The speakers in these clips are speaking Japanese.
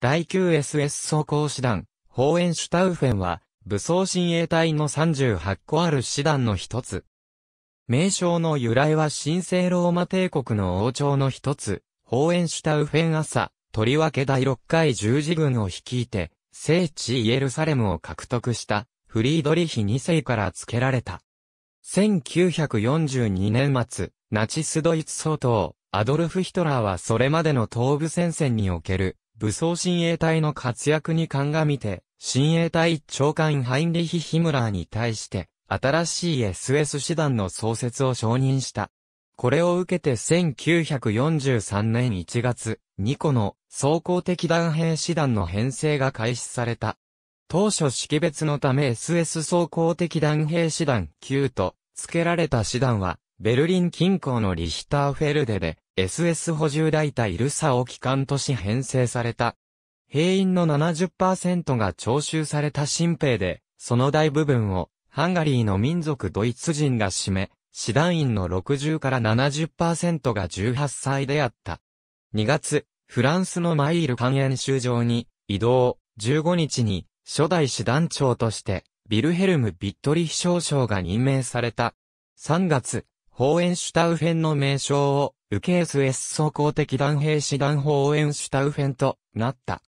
第 9SS 装甲師団、ホーエンシュタウフェンは、武装親衛隊の38個ある師団の一つ。名称の由来は神聖ローマ帝国の王朝の一つ、ホーエンシュタウフェン朝、とりわけ第6回十字軍を率いて、聖地イエルサレムを獲得した、フリードリヒ2世から付けられた。1942年末、ナチスドイツ総統、アドルフ・ヒトラーはそれまでの東部戦線における、武装親衛隊の活躍に鑑みて、親衛隊長官ハインリヒ・ヒムラーに対して、新しい SS 師団の創設を承認した。これを受けて1943年1月、2個の総攻的弾兵師団の編成が開始された。当初識別のため SS 総攻的弾兵師団9と付けられた師団は、ベルリン近郊のリヒターフェルデで SS 補充大隊ルサを機関都市編成された。兵員の70%が徴収された新兵で、その大部分をハンガリーの民族ドイツ人が占め、師団員の60から70%が18歳であった。2月、フランスのマイール肝炎州場に移動、15日に初代師団長として、ビルヘルム・ビットリヒ少将が任命された。3月、ホーエンシュタウフェンの名称を、ウケース S 総合的弾兵師団ホーエンシュタウフェンとなった。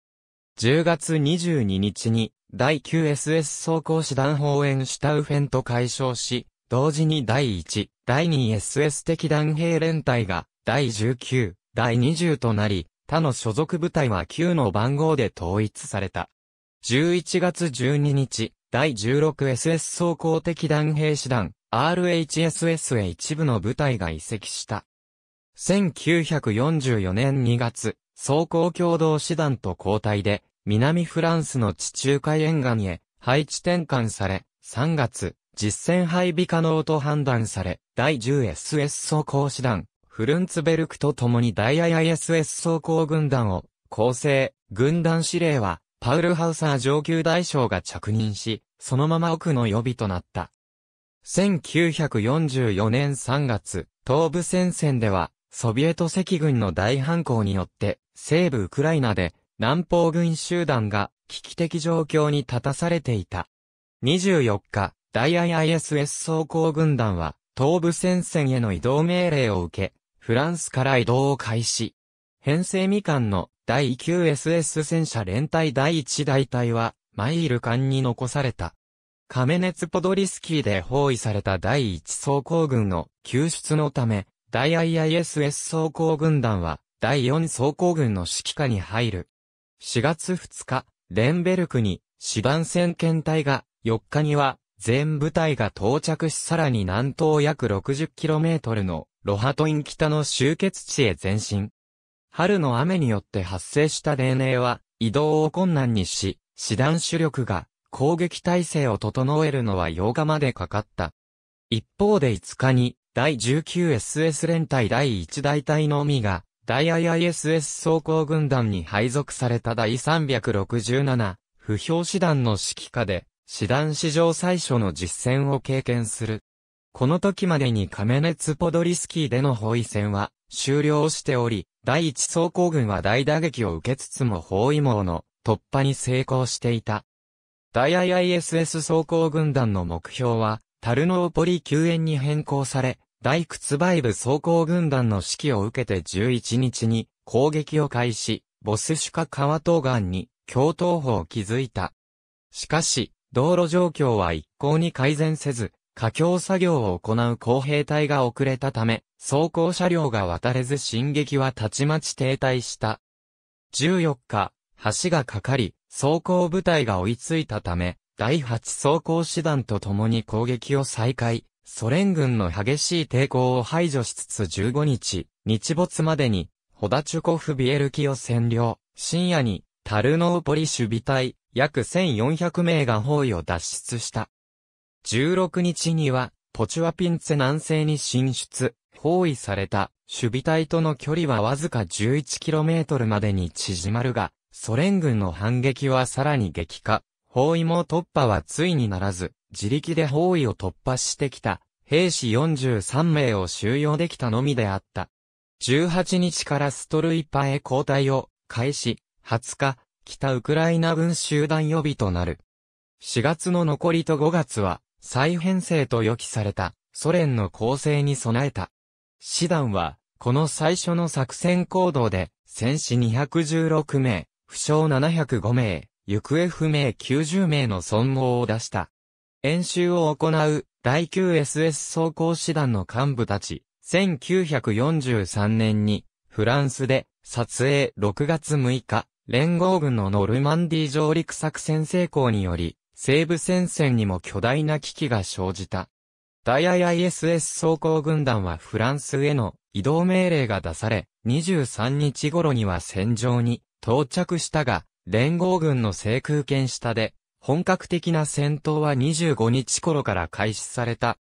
10月22日に、第 9SS 総合師団ホーエンシュタウフェンと解消し、同時に第1、第 2SS 的弾兵連隊が、第19、第20となり、他の所属部隊は9の番号で統一された。11月12日、第 16SS 装甲的弾兵師団 RHSS へ一部の部隊が移籍した。1944年2月、装甲共同師団と交代で、南フランスの地中海沿岸へ配置転換され、3月、実戦配備可能と判断され、第 10SS 装甲師団、フルンツベルクと共に第 IISS 装甲軍団を構成、軍団司令は、パウルハウサー上級大将が着任し、そのまま奥の予備となった。1944年3月、東部戦線では、ソビエト赤軍の大反抗によって、西部ウクライナで、南方軍集団が危機的状況に立たされていた。24日、大 IISS 装甲軍団は、東部戦線への移動命令を受け、フランスから移動を開始。編成未完の第 9SS 戦車連隊第1大隊は、マイール艦に残された。カメネツポドリスキーで包囲された第一装甲軍の救出のため、大 IISS 装甲軍団は第4装甲軍の指揮下に入る。4月2日、レンベルクに師団戦艦隊が、4日には全部隊が到着しさらに南東約 60km のロハトイン北の集結地へ前進。春の雨によって発生した泥泞は移動を困難にし、師団主力が攻撃体制を整えるのは8日までかかった。一方で5日に第 19SS 連隊第1大隊のみが第 IISS 装甲軍団に配属された第367不評師団の指揮下で師団史上最初の実戦を経験する。この時までにカメネツポドリスキーでの包囲戦は終了しており、第一装甲軍は大打撃を受けつつも包囲網の突破に成功していた。大 IISS 装甲軍団の目標は、タルノーポリ救援に変更され、大屈バイブ装甲軍団の指揮を受けて11日に攻撃を開始、ボスシュカ川東岸に共闘砲を築いた。しかし、道路状況は一向に改善せず、架橋作業を行う工兵隊が遅れたため、装甲車両が渡れず進撃はたちまち停滞した。14日、橋がかかり、装甲部隊が追いついたため、第8装甲師団と共に攻撃を再開、ソ連軍の激しい抵抗を排除しつつ15日、日没までに、ホダチュコフビエルキを占領、深夜に、タルノーポリ守備隊、約1400名が包囲を脱出した。16日には、ポチュワピンツェ南西に進出、包囲された、守備隊との距離はわずか 11km までに縮まるが、ソ連軍の反撃はさらに激化。包囲網突破はついにならず、自力で包囲を突破してきた、兵士43名を収容できたのみであった。18日からストルイパへ交代を開始、20日、北ウクライナ軍集団予備となる。4月の残りと5月は、再編成と予期された、ソ連の攻勢に備えた。師団は、この最初の作戦行動で、戦士216名、負傷705名、行方不明90名の損亡を出した。演習を行う第 9SS 装甲師団の幹部たち、1943年にフランスで撮影6月6日、連合軍のノルマンディ上陸作戦成功により、西部戦線にも巨大な危機が生じた。ダイア ISS 装甲軍団はフランスへの移動命令が出され、23日頃には戦場に到着したが、連合軍の制空権下で、本格的な戦闘は25日頃から開始された。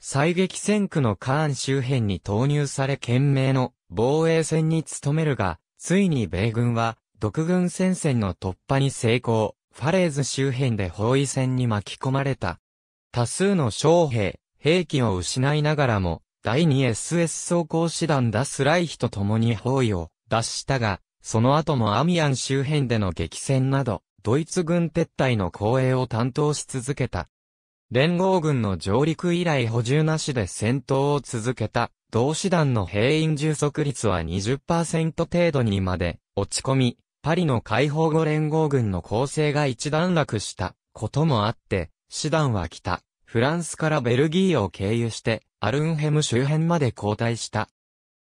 最激戦区のカーン周辺に投入され懸命の防衛戦に努めるが、ついに米軍は、独軍戦線の突破に成功、ファレーズ周辺で包囲戦に巻き込まれた。多数の将兵、兵器を失いながらも、第 2SS 装甲師団ダスライヒと共に包囲を脱したが、その後もアミアン周辺での激戦など、ドイツ軍撤退の公営を担当し続けた。連合軍の上陸以来補充なしで戦闘を続けた、同志団の兵員充足率は20%程度にまで落ち込み、パリの解放後連合軍の構成が一段落したこともあって、師団は北、フランスからベルギーを経由して、アルンヘム周辺まで後退した。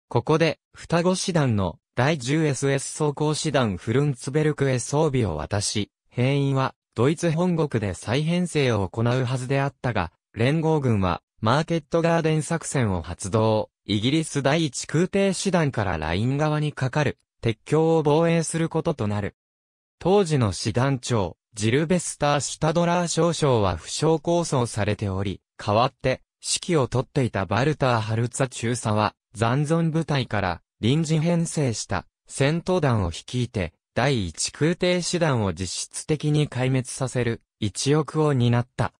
ここで、双子師団の第 10SS 装甲師団フルンツベルクへ装備を渡し、兵員はドイツ本国で再編成を行うはずであったが、連合軍はマーケットガーデン作戦を発動、イギリス第一空挺師団からライン側にかかる、鉄橋を防衛することとなる。当時の師団長、ジルベスター・シュタドラー少将は負傷構想されており、代わって、指揮を取っていたバルター・ハルツァ中佐は、残存部隊から、臨時編成した戦闘団を率いて、第一空挺師団を実質的に壊滅させる一翼を担った。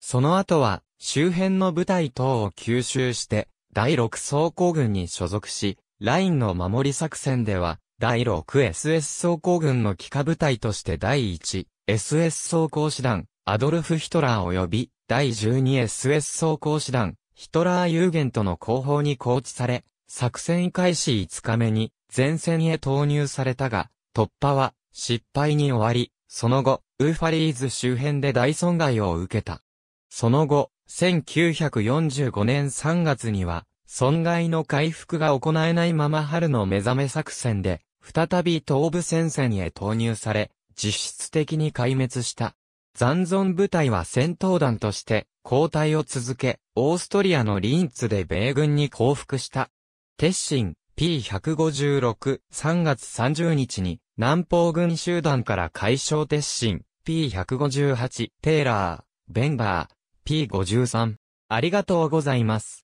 その後は周辺の部隊等を吸収して第6装甲軍に所属し、ラインの守り作戦では第 6SS 装甲軍の機下部隊として第 1SS 装甲師団アドルフ・ヒトラー及び第 12SS 装甲師団ヒトラー・ユーゲントの後方に構置され、作戦開始5日目に前線へ投入されたが、突破は失敗に終わり、その後、ウーファリーズ周辺で大損害を受けた。その後、1945年3月には、損害の回復が行えないまま春の目覚め作戦で、再び東部戦線へ投入され、実質的に壊滅した。残存部隊は戦闘団として、交代を続け、オーストリアのリンツで米軍に降伏した。鉄心 P156、3月30日に、南方軍集団から解消鉄心 P158、テーラー、ベンバー、P53。ありがとうございます。